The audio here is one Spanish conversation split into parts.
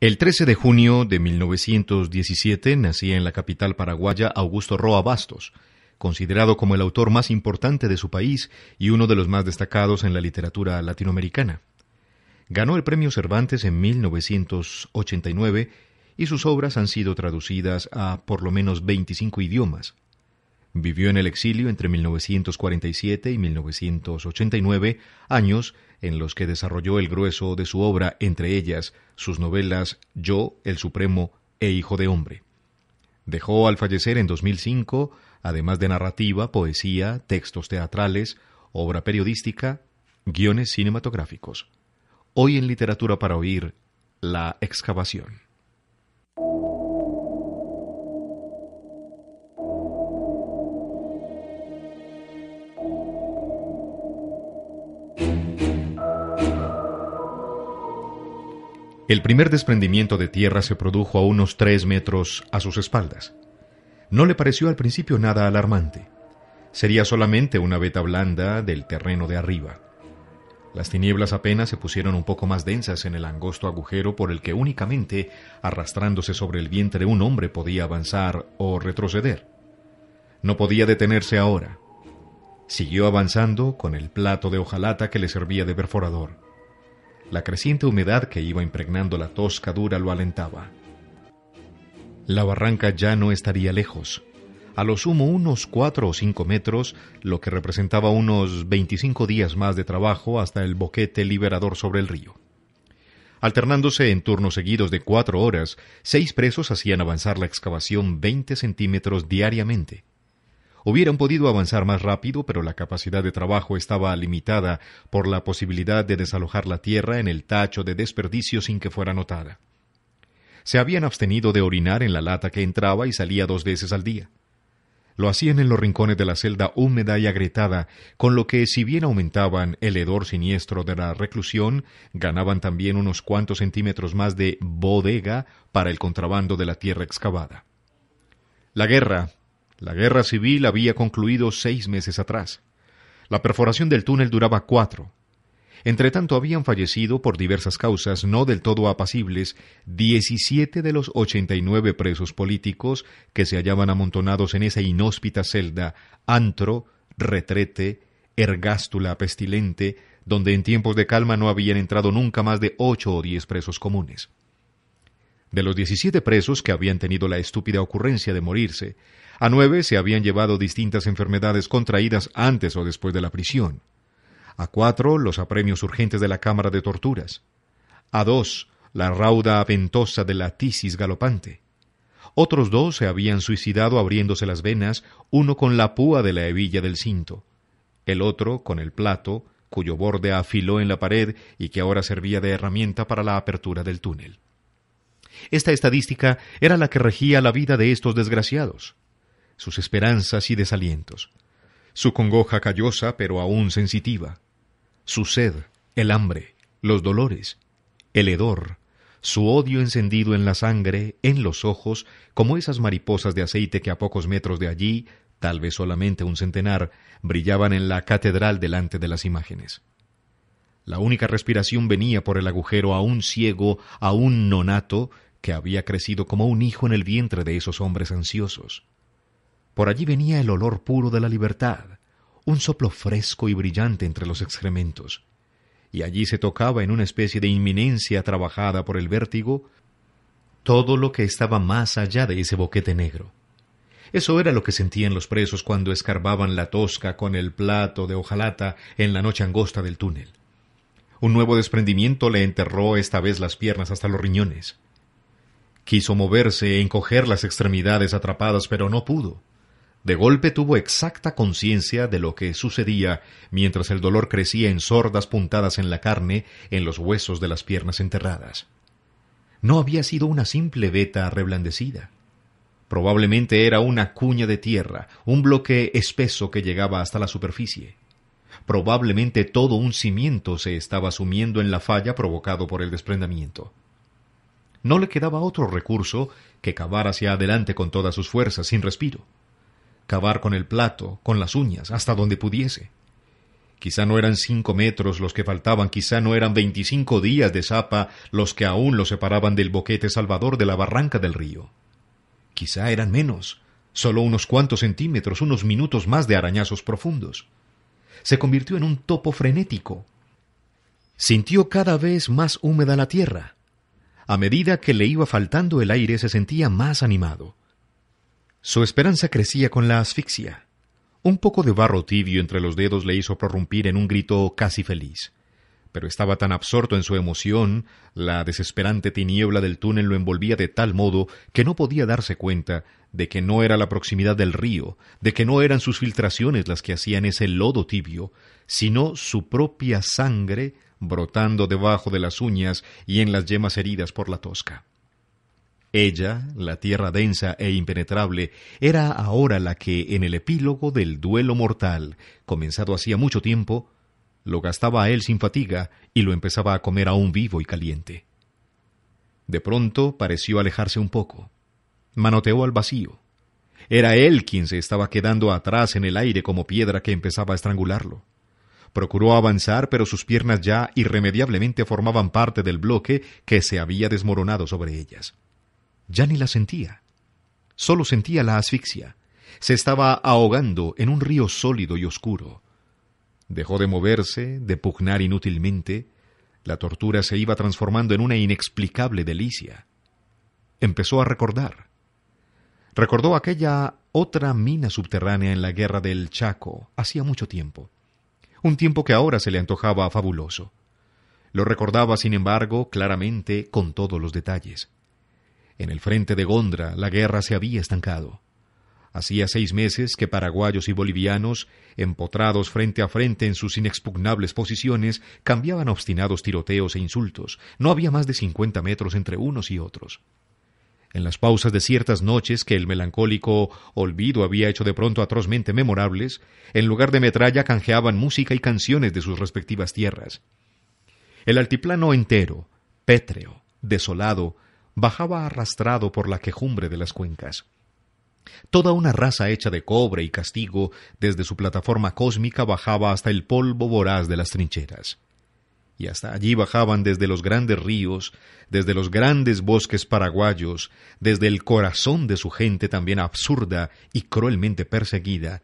El 13 de junio de 1917 nacía en la capital paraguaya Augusto Roa Bastos, considerado como el autor más importante de su país y uno de los más destacados en la literatura latinoamericana. Ganó el premio Cervantes en 1989 y sus obras han sido traducidas a por lo menos 25 idiomas. Vivió en el exilio entre 1947 y 1989, años en los que desarrolló el grueso de su obra, entre ellas sus novelas Yo, el Supremo e Hijo de Hombre. Dejó al fallecer en 2005, además de narrativa, poesía, textos teatrales, obra periodística, guiones cinematográficos. Hoy en Literatura para Oír, La Excavación. El primer desprendimiento de tierra se produjo a unos tres metros a sus espaldas. No le pareció al principio nada alarmante. Sería solamente una veta blanda del terreno de arriba. Las tinieblas apenas se pusieron un poco más densas en el angosto agujero por el que únicamente, arrastrándose sobre el vientre un hombre, podía avanzar o retroceder. No podía detenerse ahora. Siguió avanzando con el plato de hojalata que le servía de perforador. La creciente humedad que iba impregnando la tosca dura lo alentaba. La barranca ya no estaría lejos, a lo sumo unos cuatro o cinco metros, lo que representaba unos veinticinco días más de trabajo hasta el boquete liberador sobre el río. Alternándose en turnos seguidos de cuatro horas, seis presos hacían avanzar la excavación veinte centímetros diariamente. Hubieran podido avanzar más rápido, pero la capacidad de trabajo estaba limitada por la posibilidad de desalojar la tierra en el tacho de desperdicio sin que fuera notada. Se habían abstenido de orinar en la lata que entraba y salía dos veces al día. Lo hacían en los rincones de la celda húmeda y agrietada, con lo que, si bien aumentaban el hedor siniestro de la reclusión, ganaban también unos cuantos centímetros más de bodega para el contrabando de la tierra excavada. La guerra, la guerra civil había concluido seis meses atrás. La perforación del túnel duraba cuatro. Entretanto, habían fallecido por diversas causas no del todo apacibles 17 de los 89 presos políticos que se hallaban amontonados en esa inhóspita celda, antro, retrete, ergástula pestilente, donde en tiempos de calma no habían entrado nunca más de ocho o diez presos comunes. De los 17 presos que habían tenido la estúpida ocurrencia de morirse, a nueve se habían llevado distintas enfermedades contraídas antes o después de la prisión. A cuatro, los apremios urgentes de la Cámara de Torturas. A dos, la rauda aventosa de la tisis galopante. Otros dos se habían suicidado abriéndose las venas, uno con la púa de la hebilla del cinto, el otro con el plato, cuyo borde afiló en la pared y que ahora servía de herramienta para la apertura del túnel. Esta estadística era la que regía la vida de estos desgraciados sus esperanzas y desalientos, su congoja callosa pero aún sensitiva, su sed, el hambre, los dolores, el hedor, su odio encendido en la sangre, en los ojos, como esas mariposas de aceite que a pocos metros de allí, tal vez solamente un centenar, brillaban en la catedral delante de las imágenes. La única respiración venía por el agujero a un ciego, a un nonato, que había crecido como un hijo en el vientre de esos hombres ansiosos. Por allí venía el olor puro de la libertad, un soplo fresco y brillante entre los excrementos, y allí se tocaba en una especie de inminencia trabajada por el vértigo todo lo que estaba más allá de ese boquete negro. Eso era lo que sentían los presos cuando escarbaban la tosca con el plato de hojalata en la noche angosta del túnel. Un nuevo desprendimiento le enterró esta vez las piernas hasta los riñones. Quiso moverse e encoger las extremidades atrapadas, pero no pudo. De golpe tuvo exacta conciencia de lo que sucedía mientras el dolor crecía en sordas puntadas en la carne, en los huesos de las piernas enterradas. No había sido una simple veta reblandecida. Probablemente era una cuña de tierra, un bloque espeso que llegaba hasta la superficie. Probablemente todo un cimiento se estaba sumiendo en la falla provocado por el desprendimiento. No le quedaba otro recurso que cavar hacia adelante con todas sus fuerzas, sin respiro cavar con el plato, con las uñas, hasta donde pudiese. Quizá no eran cinco metros los que faltaban, quizá no eran veinticinco días de zapa los que aún lo separaban del boquete salvador de la barranca del río. Quizá eran menos, solo unos cuantos centímetros, unos minutos más de arañazos profundos. Se convirtió en un topo frenético. Sintió cada vez más húmeda la tierra. A medida que le iba faltando el aire se sentía más animado. Su esperanza crecía con la asfixia. Un poco de barro tibio entre los dedos le hizo prorrumpir en un grito casi feliz. Pero estaba tan absorto en su emoción, la desesperante tiniebla del túnel lo envolvía de tal modo que no podía darse cuenta de que no era la proximidad del río, de que no eran sus filtraciones las que hacían ese lodo tibio, sino su propia sangre brotando debajo de las uñas y en las yemas heridas por la tosca. Ella, la tierra densa e impenetrable, era ahora la que, en el epílogo del duelo mortal, comenzado hacía mucho tiempo, lo gastaba a él sin fatiga y lo empezaba a comer aún vivo y caliente. De pronto pareció alejarse un poco. Manoteó al vacío. Era él quien se estaba quedando atrás en el aire como piedra que empezaba a estrangularlo. Procuró avanzar, pero sus piernas ya irremediablemente formaban parte del bloque que se había desmoronado sobre ellas. Ya ni la sentía. Solo sentía la asfixia. Se estaba ahogando en un río sólido y oscuro. Dejó de moverse, de pugnar inútilmente. La tortura se iba transformando en una inexplicable delicia. Empezó a recordar. Recordó aquella otra mina subterránea en la guerra del Chaco, hacía mucho tiempo. Un tiempo que ahora se le antojaba fabuloso. Lo recordaba, sin embargo, claramente, con todos los detalles. En el frente de Gondra la guerra se había estancado. Hacía seis meses que paraguayos y bolivianos, empotrados frente a frente en sus inexpugnables posiciones, cambiaban obstinados tiroteos e insultos. No había más de cincuenta metros entre unos y otros. En las pausas de ciertas noches que el melancólico olvido había hecho de pronto atrozmente memorables, en lugar de metralla canjeaban música y canciones de sus respectivas tierras. El altiplano entero, pétreo, desolado, bajaba arrastrado por la quejumbre de las cuencas. Toda una raza hecha de cobre y castigo desde su plataforma cósmica bajaba hasta el polvo voraz de las trincheras. Y hasta allí bajaban desde los grandes ríos, desde los grandes bosques paraguayos, desde el corazón de su gente también absurda y cruelmente perseguida,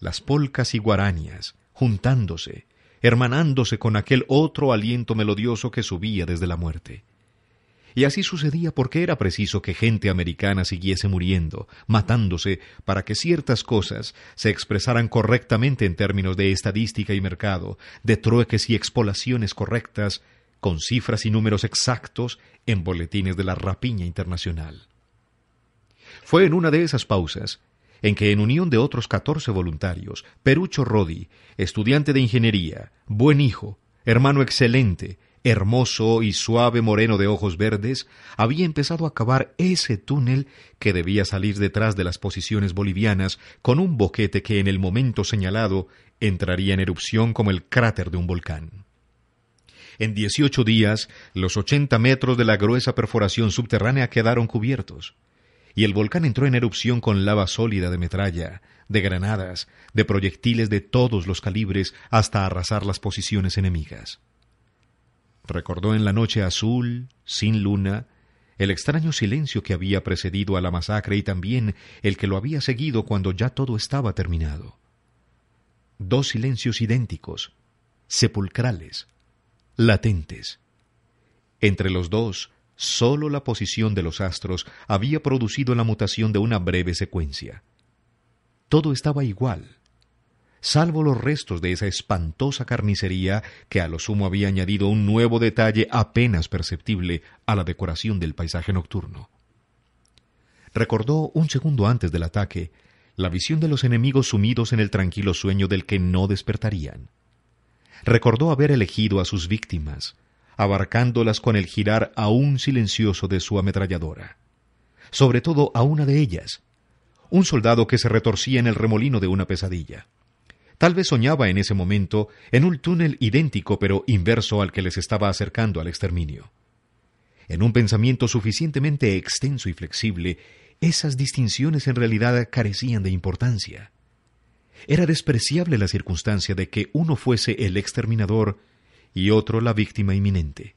las polcas y guarañas, juntándose, hermanándose con aquel otro aliento melodioso que subía desde la muerte. Y así sucedía porque era preciso que gente americana siguiese muriendo, matándose, para que ciertas cosas se expresaran correctamente en términos de estadística y mercado, de trueques y expolaciones correctas, con cifras y números exactos en boletines de la rapiña internacional. Fue en una de esas pausas en que en unión de otros catorce voluntarios, Perucho Rodi, estudiante de ingeniería, buen hijo, hermano excelente, hermoso y suave moreno de ojos verdes, había empezado a cavar ese túnel que debía salir detrás de las posiciones bolivianas con un boquete que en el momento señalado entraría en erupción como el cráter de un volcán. En dieciocho días, los ochenta metros de la gruesa perforación subterránea quedaron cubiertos, y el volcán entró en erupción con lava sólida de metralla, de granadas, de proyectiles de todos los calibres hasta arrasar las posiciones enemigas. Recordó en la noche azul, sin luna, el extraño silencio que había precedido a la masacre y también el que lo había seguido cuando ya todo estaba terminado. Dos silencios idénticos, sepulcrales, latentes. Entre los dos, sólo la posición de los astros había producido la mutación de una breve secuencia. Todo estaba igual, salvo los restos de esa espantosa carnicería que a lo sumo había añadido un nuevo detalle apenas perceptible a la decoración del paisaje nocturno. Recordó un segundo antes del ataque la visión de los enemigos sumidos en el tranquilo sueño del que no despertarían. Recordó haber elegido a sus víctimas, abarcándolas con el girar aún silencioso de su ametralladora. Sobre todo a una de ellas, un soldado que se retorcía en el remolino de una pesadilla. Tal vez soñaba en ese momento en un túnel idéntico pero inverso al que les estaba acercando al exterminio. En un pensamiento suficientemente extenso y flexible, esas distinciones en realidad carecían de importancia. Era despreciable la circunstancia de que uno fuese el exterminador y otro la víctima inminente.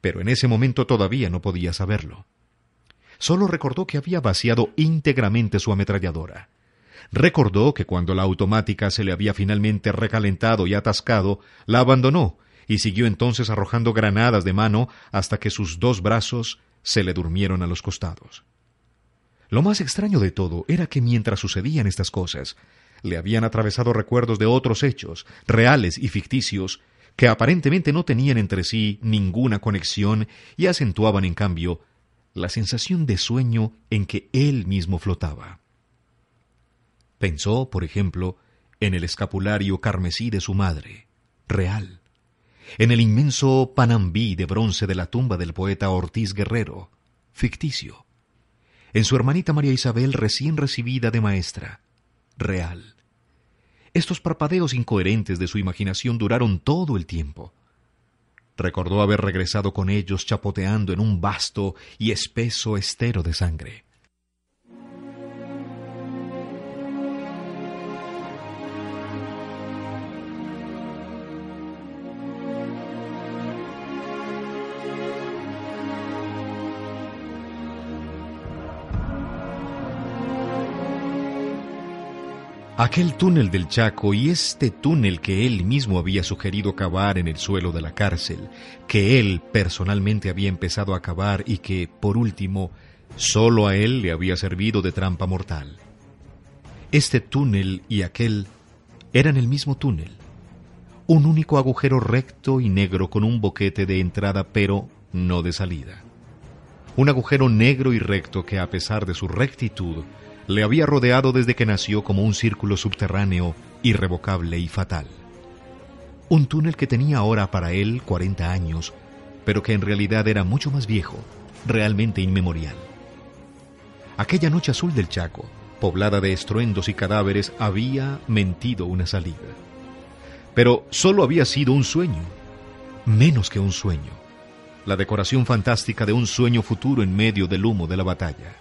Pero en ese momento todavía no podía saberlo. Solo recordó que había vaciado íntegramente su ametralladora Recordó que cuando la automática se le había finalmente recalentado y atascado, la abandonó y siguió entonces arrojando granadas de mano hasta que sus dos brazos se le durmieron a los costados. Lo más extraño de todo era que mientras sucedían estas cosas, le habían atravesado recuerdos de otros hechos, reales y ficticios, que aparentemente no tenían entre sí ninguna conexión y acentuaban en cambio la sensación de sueño en que él mismo flotaba. Pensó, por ejemplo, en el escapulario carmesí de su madre, real, en el inmenso panambí de bronce de la tumba del poeta Ortiz Guerrero, ficticio, en su hermanita María Isabel recién recibida de maestra, real. Estos parpadeos incoherentes de su imaginación duraron todo el tiempo. Recordó haber regresado con ellos chapoteando en un vasto y espeso estero de sangre. Aquel túnel del Chaco y este túnel que él mismo había sugerido cavar en el suelo de la cárcel, que él personalmente había empezado a cavar y que, por último, solo a él le había servido de trampa mortal. Este túnel y aquel eran el mismo túnel, un único agujero recto y negro con un boquete de entrada pero no de salida. Un agujero negro y recto que a pesar de su rectitud le había rodeado desde que nació como un círculo subterráneo, irrevocable y fatal. Un túnel que tenía ahora para él 40 años, pero que en realidad era mucho más viejo, realmente inmemorial. Aquella noche azul del Chaco, poblada de estruendos y cadáveres, había mentido una salida. Pero solo había sido un sueño, menos que un sueño, la decoración fantástica de un sueño futuro en medio del humo de la batalla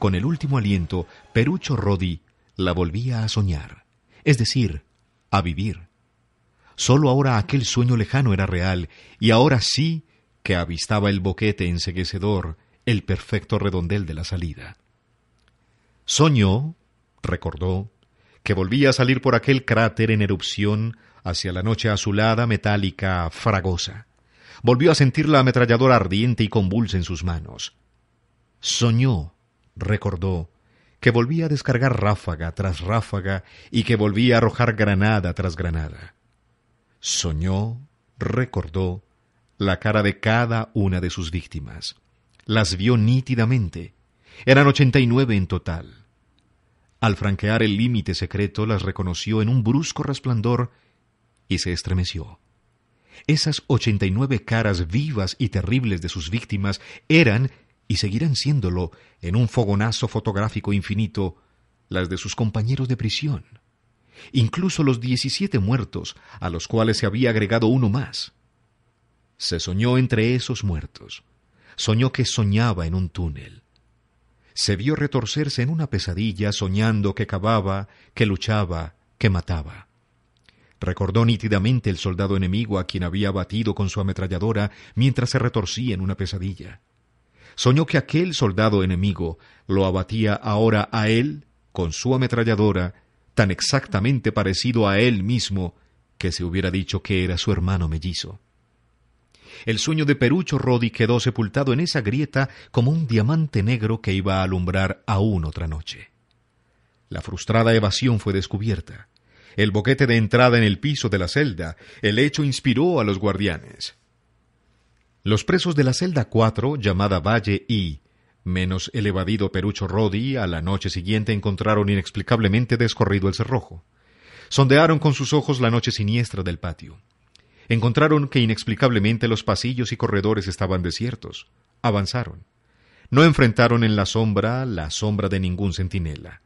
con el último aliento, Perucho Rodi la volvía a soñar, es decir, a vivir. Solo ahora aquel sueño lejano era real, y ahora sí que avistaba el boquete enseguecedor, el perfecto redondel de la salida. Soñó, recordó, que volvía a salir por aquel cráter en erupción hacia la noche azulada, metálica, fragosa. Volvió a sentir la ametralladora ardiente y convulsa en sus manos. Soñó Recordó que volvía a descargar ráfaga tras ráfaga y que volvía a arrojar granada tras granada. Soñó, recordó, la cara de cada una de sus víctimas. Las vio nítidamente. Eran ochenta y nueve en total. Al franquear el límite secreto las reconoció en un brusco resplandor y se estremeció. Esas ochenta y nueve caras vivas y terribles de sus víctimas eran y seguirán siéndolo en un fogonazo fotográfico infinito las de sus compañeros de prisión, incluso los 17 muertos a los cuales se había agregado uno más. Se soñó entre esos muertos, soñó que soñaba en un túnel. Se vio retorcerse en una pesadilla soñando que cavaba, que luchaba, que mataba. Recordó nítidamente el soldado enemigo a quien había batido con su ametralladora mientras se retorcía en una pesadilla. Soñó que aquel soldado enemigo lo abatía ahora a él con su ametralladora, tan exactamente parecido a él mismo que se hubiera dicho que era su hermano mellizo. El sueño de Perucho Rodi quedó sepultado en esa grieta como un diamante negro que iba a alumbrar aún otra noche. La frustrada evasión fue descubierta. El boquete de entrada en el piso de la celda, el hecho inspiró a los guardianes. Los presos de la celda 4, llamada Valle I, menos el evadido Perucho Rodi, a la noche siguiente encontraron inexplicablemente descorrido el cerrojo. Sondearon con sus ojos la noche siniestra del patio. Encontraron que inexplicablemente los pasillos y corredores estaban desiertos. Avanzaron. No enfrentaron en la sombra la sombra de ningún centinela.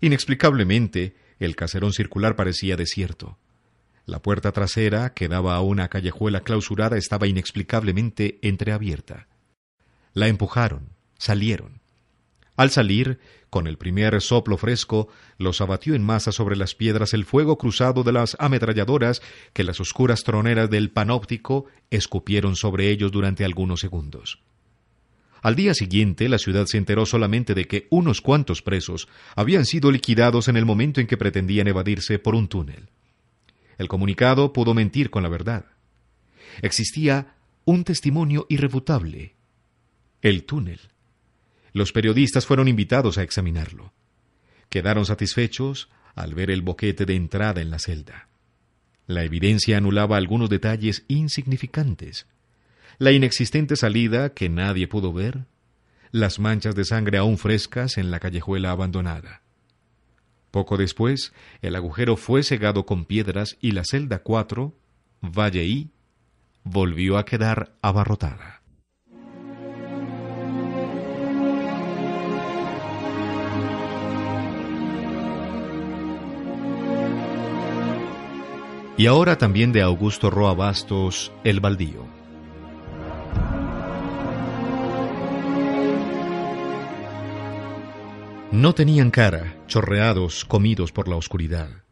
Inexplicablemente, el caserón circular parecía desierto. La puerta trasera, que daba a una callejuela clausurada, estaba inexplicablemente entreabierta. La empujaron, salieron. Al salir, con el primer soplo fresco, los abatió en masa sobre las piedras el fuego cruzado de las ametralladoras que las oscuras troneras del panóptico escupieron sobre ellos durante algunos segundos. Al día siguiente, la ciudad se enteró solamente de que unos cuantos presos habían sido liquidados en el momento en que pretendían evadirse por un túnel. El comunicado pudo mentir con la verdad. Existía un testimonio irrefutable, el túnel. Los periodistas fueron invitados a examinarlo. Quedaron satisfechos al ver el boquete de entrada en la celda. La evidencia anulaba algunos detalles insignificantes. La inexistente salida que nadie pudo ver, las manchas de sangre aún frescas en la callejuela abandonada. Poco después, el agujero fue cegado con piedras y la celda 4, Valle volvió a quedar abarrotada. Y ahora también de Augusto Roa Bastos, El Baldío. No tenían cara, chorreados, comidos por la oscuridad.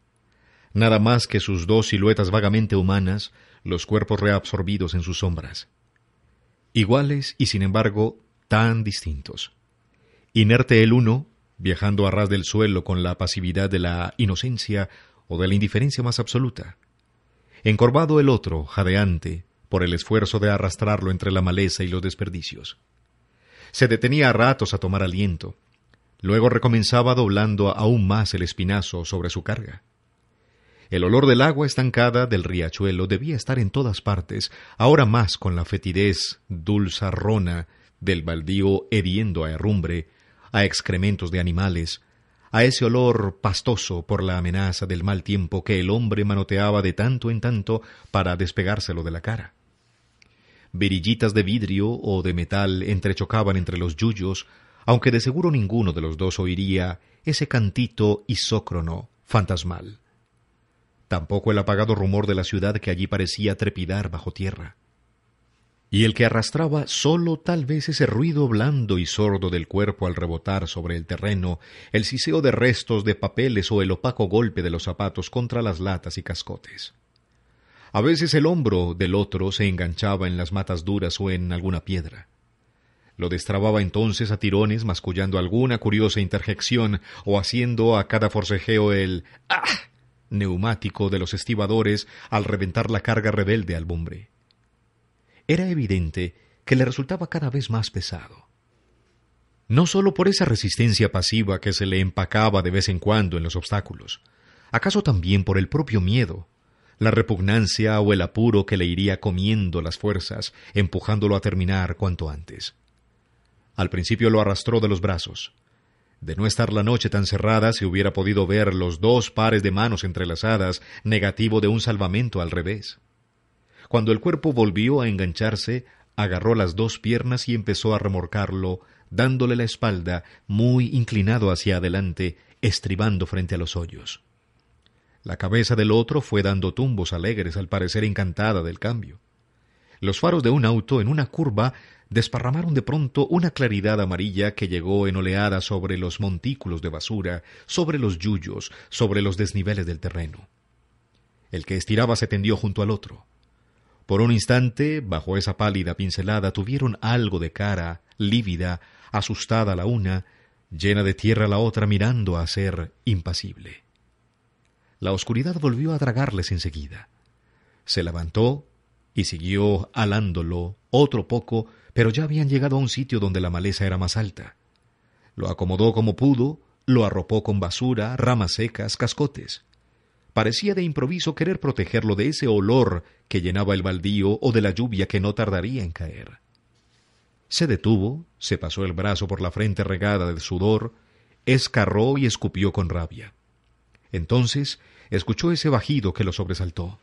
Nada más que sus dos siluetas vagamente humanas, los cuerpos reabsorbidos en sus sombras. Iguales y sin embargo tan distintos. Inerte el uno, viajando a ras del suelo con la pasividad de la inocencia o de la indiferencia más absoluta. Encorvado el otro, jadeante, por el esfuerzo de arrastrarlo entre la maleza y los desperdicios. Se detenía a ratos a tomar aliento, Luego recomenzaba doblando aún más el espinazo sobre su carga. El olor del agua estancada del riachuelo debía estar en todas partes, ahora más con la fetidez dulzarrona del baldío hediendo a herrumbre, a excrementos de animales, a ese olor pastoso por la amenaza del mal tiempo que el hombre manoteaba de tanto en tanto para despegárselo de la cara. Verillitas de vidrio o de metal entrechocaban entre los yuyos, aunque de seguro ninguno de los dos oiría ese cantito isócrono, fantasmal. Tampoco el apagado rumor de la ciudad que allí parecía trepidar bajo tierra. Y el que arrastraba solo tal vez ese ruido blando y sordo del cuerpo al rebotar sobre el terreno, el siseo de restos de papeles o el opaco golpe de los zapatos contra las latas y cascotes. A veces el hombro del otro se enganchaba en las matas duras o en alguna piedra. Lo destrababa entonces a tirones, mascullando alguna curiosa interjección o haciendo a cada forcejeo el ¡ah! neumático de los estibadores al reventar la carga rebelde al bumbre. Era evidente que le resultaba cada vez más pesado. No sólo por esa resistencia pasiva que se le empacaba de vez en cuando en los obstáculos, acaso también por el propio miedo, la repugnancia o el apuro que le iría comiendo las fuerzas, empujándolo a terminar cuanto antes. Al principio lo arrastró de los brazos. De no estar la noche tan cerrada, se hubiera podido ver los dos pares de manos entrelazadas, negativo de un salvamento al revés. Cuando el cuerpo volvió a engancharse, agarró las dos piernas y empezó a remorcarlo, dándole la espalda, muy inclinado hacia adelante, estribando frente a los hoyos. La cabeza del otro fue dando tumbos alegres al parecer encantada del cambio. Los faros de un auto en una curva desparramaron de pronto una claridad amarilla que llegó en oleada sobre los montículos de basura, sobre los yuyos, sobre los desniveles del terreno. El que estiraba se tendió junto al otro. Por un instante, bajo esa pálida pincelada, tuvieron algo de cara, lívida, asustada la una, llena de tierra la otra, mirando a ser impasible. La oscuridad volvió a tragarles enseguida. Se levantó, y siguió alándolo otro poco, pero ya habían llegado a un sitio donde la maleza era más alta. Lo acomodó como pudo, lo arropó con basura, ramas secas, cascotes. Parecía de improviso querer protegerlo de ese olor que llenaba el baldío o de la lluvia que no tardaría en caer. Se detuvo, se pasó el brazo por la frente regada de sudor, escarró y escupió con rabia. Entonces escuchó ese bajido que lo sobresaltó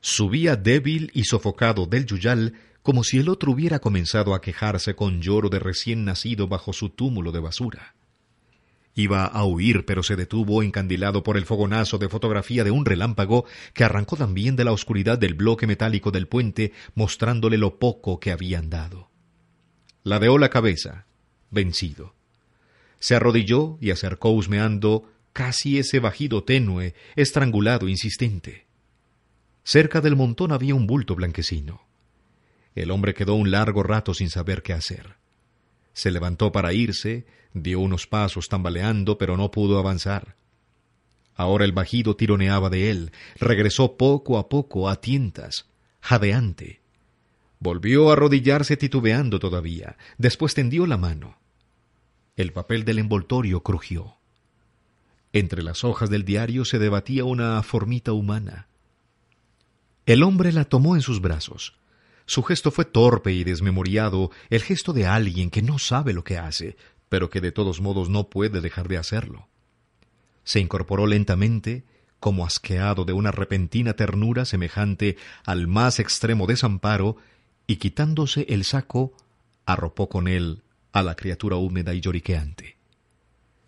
subía débil y sofocado del yuyal como si el otro hubiera comenzado a quejarse con lloro de recién nacido bajo su túmulo de basura. Iba a huir, pero se detuvo encandilado por el fogonazo de fotografía de un relámpago que arrancó también de la oscuridad del bloque metálico del puente, mostrándole lo poco que habían dado. Ladeó la cabeza, vencido. Se arrodilló y acercó husmeando casi ese bajido tenue, estrangulado, insistente. Cerca del montón había un bulto blanquecino. El hombre quedó un largo rato sin saber qué hacer. Se levantó para irse, dio unos pasos tambaleando, pero no pudo avanzar. Ahora el bajido tironeaba de él, regresó poco a poco a tientas, jadeante. Volvió a arrodillarse titubeando todavía, después tendió la mano. El papel del envoltorio crujió. Entre las hojas del diario se debatía una formita humana. El hombre la tomó en sus brazos. Su gesto fue torpe y desmemoriado, el gesto de alguien que no sabe lo que hace, pero que de todos modos no puede dejar de hacerlo. Se incorporó lentamente, como asqueado de una repentina ternura semejante al más extremo desamparo, y quitándose el saco, arropó con él a la criatura húmeda y lloriqueante.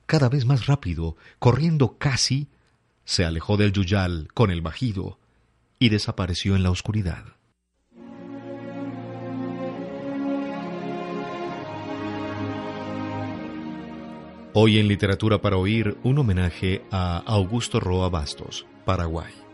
Cada vez más rápido, corriendo casi, se alejó del yuyal con el bajido, y desapareció en la oscuridad. Hoy en Literatura para Oír un homenaje a Augusto Roa Bastos, Paraguay.